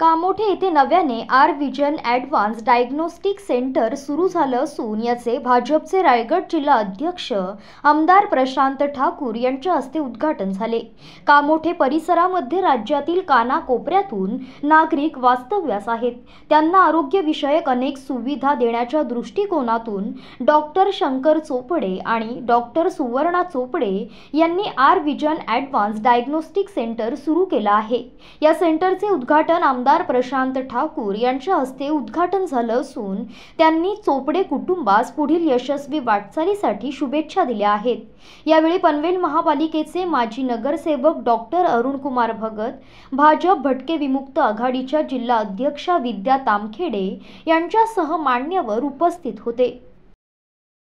कामोठे येथे नव्याने R vision advance diagnostic centre सुरू झालं असून याचे भाजपचे रायगड जिल्हा अध्यक्ष आमदार प्रशांत ठाकूर यांच्या हस्ते उद्घाटन झाले कामोठे परिसरामध्ये राज्यातील कानाकोपऱ्यातून नागरिक वास्तव्यास आहेत त्यांना आरोग्यविषयक अनेक सुविधा देण्याच्या दृष्टिकोनातून डॉक्टर शंकर चोपडे आणि डॉक्टर सुवर्णा चोपडे यांनी R vision advance diagnostic centre सुरू केलं आहे या सेंटरचे उद्घाटन आमदार प्रशांत ठाकूर यांच्या हस्ते उद्घाटन झालं असून त्यांनी चोपडे कुटुंबास पुढील यशस्वी वाटचालीसाठी शुभेच्छा दिल्या आहेत यावेळी पनवेल महापालिकेचे माजी नगरसेवक डॉक्टर अरुणकुमार भगत भाजप भटके विमुक्त आघाडीच्या जिल्हा अध्यक्षा विद्या तामखेडे यांच्यासह मान्यवर उपस्थित होते